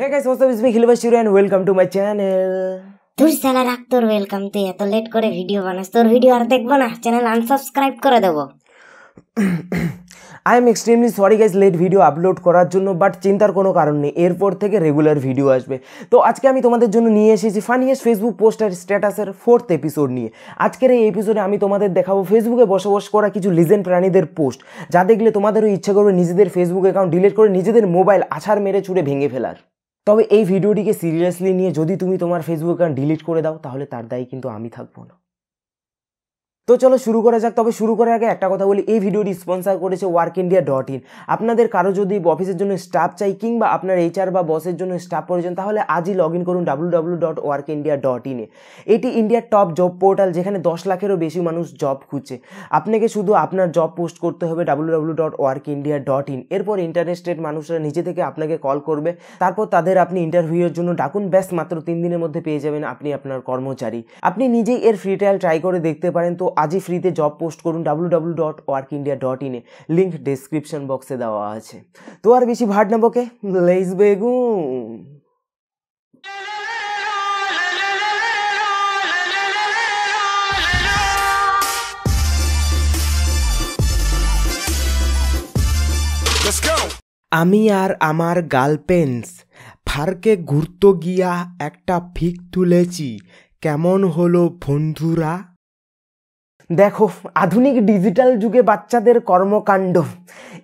hey guys what's up is me Khilba Shiru and welcome to my channel তুই সালা রাখ welcome তুই এত লেট করে ভিডিও বানাস তোর ভিডিও আর দেখবো না চ্যানেল আনসাবস্ক্রাইব করে দেবো I am extremely sorry guys late video upload করার জন্য বাট চিন্তার কোনো কারণ নেই এরপর থেকে রেগুলার ভিডিও আসবে তো আজকে আমি তোমাদের জন্য নিয়ে এসেছি ফানিয়েস্ট ফেসবুক পোস্ট আর স্ট্যাটাসের ফোর্থ এপিসোড নিয়ে আজকের এই এপিসোডে আমি তোমাদের দেখাবো ফেসবুকে বসবাস করা কিছু লিজেন্ড প্রাণীদের পোস্ট যা দেখলে তোমাদেরও ইচ্ছে করবে নিজেদের ফেসবুক অ্যাকাউন্ট ডিলিট করে নিজেদের মোবাইল আছাড় মেরে ছুড়ে ভেঙে ফেলার তবে এই ভিডিওটিকে সিরিয়াসলি নিয়ে যদি তুমি তোমার ফেসবুক অ্যাকাউন্ট ডিলিট করে দাও তাহলে তার দায়ী কিন্তু আমি থাকবো না তো চলো শুরু করা যাক তবে শুরু করার আগে একটা কথা বলি এই ভিডিওটি স্পন্সার করেছে ওয়ার্ক ইন্ডিয়া ডট ইন আপনাদের কারো যদি অফিসের জন্য স্টাফ চাই কিংবা আপনার এইচআর বা বসের জন্য স্টাফ প্রয়োজন তাহলে আজই লগ ইন করুন W W dot work India dot ইনে এটি ইন্ডিয়ার টপ জব পোর্টাল যেখানে দশ লাখেরও বেশি মানুষ জব খুঁজছে আপনাকে শুধু আপনার জব পোস্ট করতে হবে W W dot work India dot in এরপর ইন্টারেস্টেড মানুষরা নিজে থেকে আপনাকে কল করবে তারপর তাদের আপনি ইন্টারভিউয়ের জন্য ডাকুন ব্যাস মাত্র তিন দিনের মধ্যে পেয়ে যাবেন আপনি আপনার কর্মচারী আপনি নিজেই এর ফ্রি ট্রায়াল ট্রাই করে দেখতে পারেন তো আজই ফ্রিতে জব পোস্ট করুন W W dot work India dot ইনে লিঙ্ক ডিসক্রিপশন বক্সে দেওয়া আছে তো আর বেশি ভাট নেবকে লেইস বেগুন আমি আর আমার গার্লফ্রেন্ডস ফার্কে ঘুরতে গিয়া একটা ফিক তুলেছি কেমন হলো বন্ধুরা দেখো আধুনিক ডিজিটাল যুগে বাচ্চাদের কর্মকাণ্ড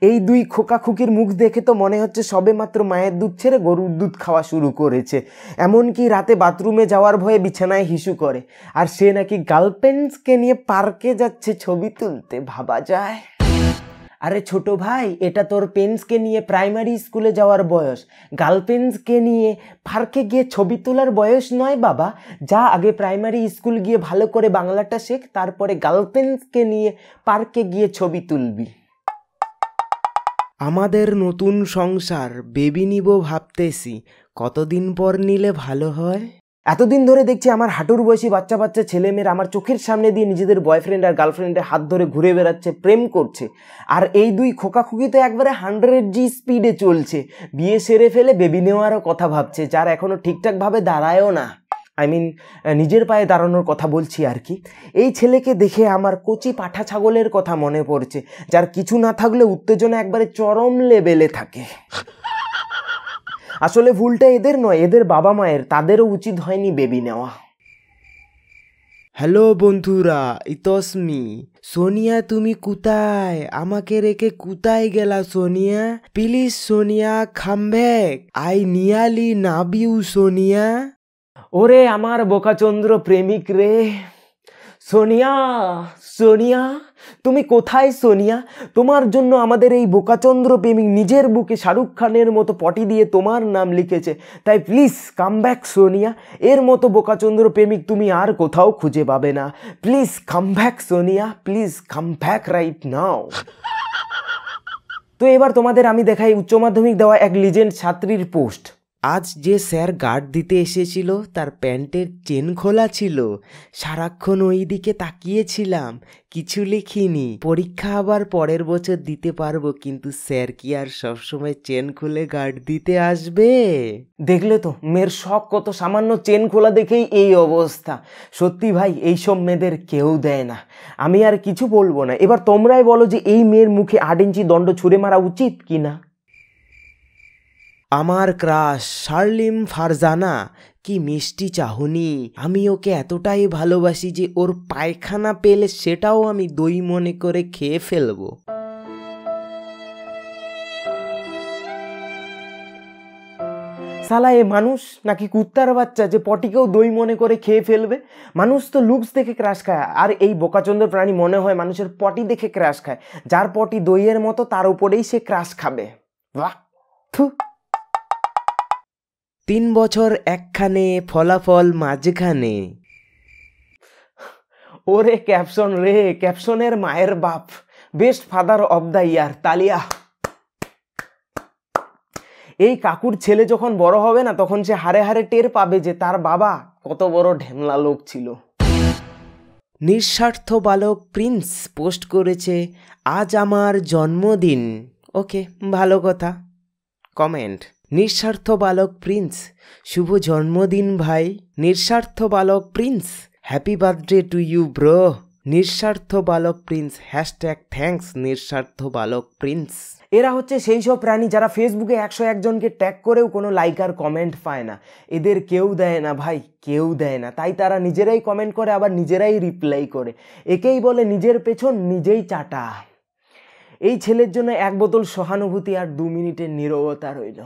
এই দুই খোকাখুকির মুখ দেখে তো মনে হচ্ছে সবে মাত্র মায়ের দুধ ছেড়ে গরুর দুধ খাওয়া শুরু করেছে এমনকি রাতে বাথরুমে যাওয়ার ভয়ে বিছানায় হিসু করে আর সে নাকি গার্লফ্রেন্ডসকে নিয়ে পার্কে যাচ্ছে ছবি তুলতে ভাবা যায় আরে ছোট ভাই এটা তোর পেন্সকে নিয়ে প্রাইমারি স্কুলে যাওয়ার বয়স গার্লফ্রেন্ডসকে নিয়ে পার্কে গিয়ে ছবি তোলার বয়স নয় বাবা যা আগে প্রাইমারি স্কুল গিয়ে ভালো করে বাংলাটা শেখ তারপরে গার্লফ্রেন্ডসকে নিয়ে পার্কে গিয়ে ছবি তুলবি আমাদের নতুন সংসার বেবি নিব ভাবতেছি কতদিন পর নিলে ভালো হয় এতদিন ধরে দেখছি আমার হাঁটুর বয়সী বাচ্চা বাচ্চা ছেলেমেয়েরা আমার চোখের সামনে দিয়ে নিজেদের বয়ফ্রেন্ড আর গার্লফ্রেন্ডের হাত ধরে ঘুরে বেড়াচ্ছে প্রেম করছে আর এই দুই খোকাখুকি তো একবারে হান্ড্রেড জি স্পিডে চলছে বিয়ে সেরে ফেলে বেবি নেওয়ারও কথা ভাবছে যার এখনও ঠিকঠাকভাবে দাঁড়ায়ও না আই মিন নিজের পায়ে দাঁড়ানোর কথা বলছি আর কি এই ছেলেকে দেখে আমার কচি পাঠা ছাগলের কথা মনে পড়ছে যার কিছু না থাকলে উত্তেজনা একবারে চরম লেভেলে থাকে আসলে ভুলটা এদের নয় এদের বাবা মায়ের তাদেরও উচিত হয়নি বেবি নেওয়া হ্যালো বন্ধুরা ইতস্মি সোনিয়া তুমি কোথায় আমাকে রেখে কোথায় গেলা Sonia please Sonia come back I নিয়ালি নাবিউ সোনিয়া ওরে আমার বোকাচন্দ্র প্রেমিক রে সোনিয়া সোনিয়া তুমি কোথায় সোনিয়া তোমার জন্য আমাদের এই বোকাচন্দ্র প্রেমিক নিজের বুকে শাহরুখ খানের মতো পটি দিয়ে তোমার নাম লিখেছে তাই প্লিজ কাম ব্যাক সোনিয়া এর মতো বোকাচন্দ্র প্রেমিক তুমি আর কোথাও খুঁজে পাবে না please come back Sonia please come back right now তো এবার তোমাদের আমি দেখাই উচ্চ মাধ্যমিক দেওয়া এক লিজেন্ড ছাত্রীর পোস্ট আজ যে স্যার গার্ড দিতে এসেছিল তার প্যান্টের চেন খোলা ছিল সারাক্ষণ ওই দিকে তাকিয়েছিলাম কিছু লিখিনি পরীক্ষা আবার পরের বছর দিতে পারবো কিন্তু স্যার কি আর সবসময় চেন খুলে গার্ড দিতে আসবে দেখলে তো মেয়ের শখ কত সামান্য চেন খোলা দেখেই এই অবস্থা সত্যি ভাই এইসব মেয়েদের কেউ দেয় না আমি আর কিছু বলবো না এবার তোমরাই বলো যে এই মেয়ের মুখে আট ইঞ্চি দণ্ড ছুঁড়ে মারা উচিত কি না আমার ক্রাশ শার্লিম ফারজানা কি মিষ্টি চাহনি আমি ওকে এতটাই ভালোবাসি যে ওর পায়খানা পেলে সেটাও আমি দই মনে করে খেয়ে ফেলবো সালা এ মানুষ নাকি কুত্তার বাচ্চা যে পটিকেও দই মনে করে খেয়ে ফেলবে মানুষ তো লুকস দেখে ক্র্যাশ খায় আর এই বোকাচন্দ্র প্রাণী মনে হয় মানুষের পটি দেখে ক্র্যাশ খায় যার পটি দইয়ের মতো তার উপরেই সে ক্র্যাশ খাবে বাহ থু তিন বছর একখানে ফলাফল মাঝখানে ওরে ক্যাপশন রে ক্যাপশনের মায়ের বাপ best father of the year তালিয়া এই কাকুর ছেলে যখন বড় হবে না তখন সে হারে হারে টের পাবে যে তার বাবা কত বড় ঢেমলা লোক ছিল নিঃস্বার্থ বালক প্রিন্স পোস্ট করেছে আজ আমার জন্মদিন ওকে ভালো কথা কমেন্ট নিঃস্বার্থ বালক প্রিন্স শুভ জন্মদিন ভাই নিঃস্বার্থ বালক prince happy birthday to you bro নিঃস্বার্থ বালক প্রিন্স হ্যাশট্যাগ থ্যাংকস নিঃস্বার্থ বালক প্রিন্স এরা হচ্ছে সেই সব প্রাণী যারা ফেসবুকে একশো একজনকে ট্যাগ করেও কোনো লাইক আর কমেন্ট পায় না এদের কেউ দেয় না ভাই কেউ দেয় না তাই তারা নিজেরাই কমেন্ট করে আবার নিজেরাই রিপ্লাই করে একেই বলে নিজের পেছন নিজেই চাটা এই ছেলের জন্য এক বোতল সহানুভূতি আর দু মিনিটের নিরবতা রইল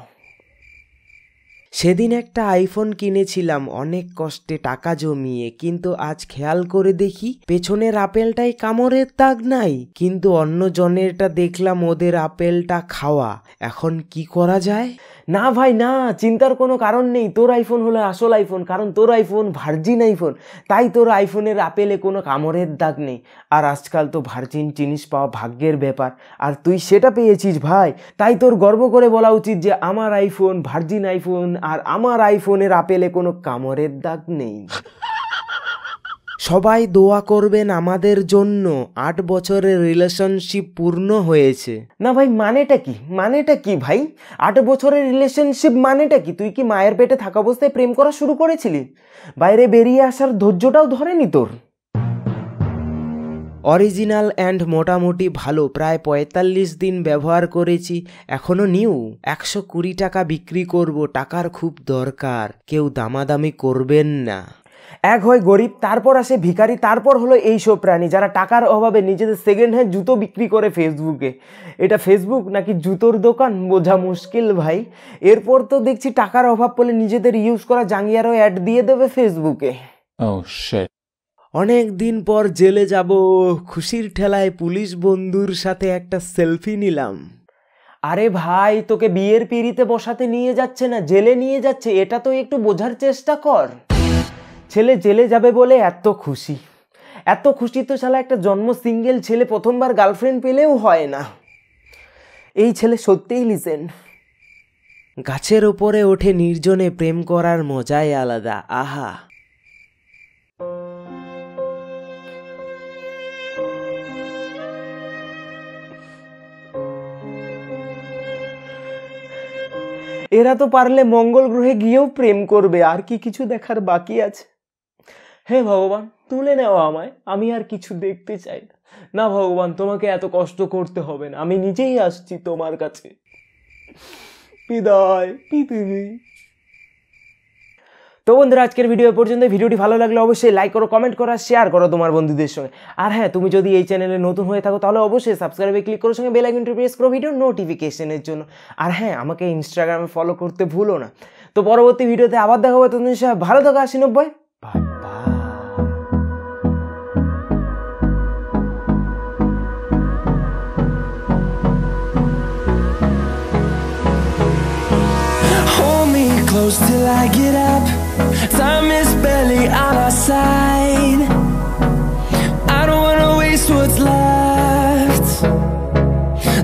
সেদিন একটা আইফোন কিনেছিলাম অনেক কষ্টে টাকা জমিয়ে কিন্তু আজ খেয়াল করে দেখি পেছনের আপেলটাই কামড়ের দাগ নাই কিন্তু অন্য জনেরটা দেখলাম ওদের আপেলটা খাওয়া এখন কি করা যায় না ভাই না চিন্তার কোনো কারণ নেই তোর আইফোন হলো আসল আইফোন কারণ তোর আইফোন ভার্জিন আইফোন তাই তোর আইফোনের আপেলে কোনো কামড়ের দাগ নেই আর আজকাল তো ভার্জিন জিনিস পাওয়া ভাগ্যের ব্যাপার আর তুই সেটা পেয়েছিস ভাই তাই তোর গর্ব করে বলা উচিত যে আমার আইফোন ভার্জিন আইফোন আর আমার আইফোনের আপেলে কোনো কামড়ের দাগ নেই সবাই দোয়া করবেন আমাদের জন্য আট বছরের রিলেশনশিপ পূর্ণ হয়েছে না ভাই মানেটা কি মানেটা কি ভাই আট বছরের রিলেশনশিপ মানেটা কি তুই কি মায়ের পেটে থাকা অবস্থায় প্রেম করা শুরু করেছিলি বাইরে বেরিয়ে আসার ধৈর্যটাও ধরেনি তোর অরিজিনাল অ্যান্ড মোটামুটি ভালো প্রায় পঁয়তাল্লিশ দিন ব্যবহার করেছি এখনও নিউ একশো কুড়ি টাকা বিক্রি করব টাকার খুব দরকার কেউ দামাদামি করবেন না এক হয় গরিব তারপর আসে ভিখারি তারপর হলো এইসব প্রাণী যারা টাকার অভাবে নিজেদের সেকেন্ড হ্যান্ড জুতো বিক্রি করে ফেসবুকে এটা ফেসবুক নাকি জুতোর দোকান বোঝা মুশকিল ভাই এরপর তো দেখছি টাকার অভাব পড়লে নিজেদের ইউজ করা জাঙ্গিয়ারও অ্যাড দিয়ে দেবে ফেসবুকে ও শেট অনেক দিন পর জেলে যাব খুশির ঠেলায় পুলিশ বন্ধুর সাথে একটা সেলফি নিলাম আরে ভাই তোকে বিয়ের পিড়িতে বসাতে নিয়ে যাচ্ছে না জেলে নিয়ে যাচ্ছে এটা তো একটু বোঝার চেষ্টা কর ছেলে জেলে যাবে বলে এত খুশি এত খুশি তো শালা একটা জন্ম সিঙ্গেল ছেলে প্রথমবার গার্লফ্রেন্ড পেলেও হয় না এই ছেলে সত্যিই লিজেন্ড গাছের ওপরে ওঠে নির্জনে প্রেম করার মজাই আলাদা আহা এরা তো পারলে মঙ্গল গ্রহে গিয়েও প্রেম করবে আর কি কিছু দেখার বাকি আছে হে ভগবান তুলে নেও আমায় আমি আর কিছু দেখতে চাই না না ভগবান তোমাকে এত কষ্ট করতে হবে না আমি নিজেই আসছি তোমার কাছে বিদায় পৃথিবী তো বন্ধুরা আজকের ভিডিও পর্যন্ত ভিডিওটি ভালো লাগলে অবশ্যই লাইক করো কমেন্ট করো শেয়ার করো তোমার বন্ধুদের সঙ্গে আর হ্যাঁ তুমি যদি এই চ্যানেলে নতুন হয়ে থাকো তাহলে অবশ্যই সাবস্ক্রাইবে ক্লিক করো সঙ্গে বেলাইকনটি প্রেস করো ভিডিও নোটিফিকেশনের জন্য আর হ্যাঁ আমাকে ইনস্টাগ্রামে ফলো করতে ভুলো না তো পরবর্তী ভিডিওতে আবার দেখা হবে তোমাদের সব ভালো থাকো আশি নব্বই close till I get up Time is barely on our side I don't wanna waste what's left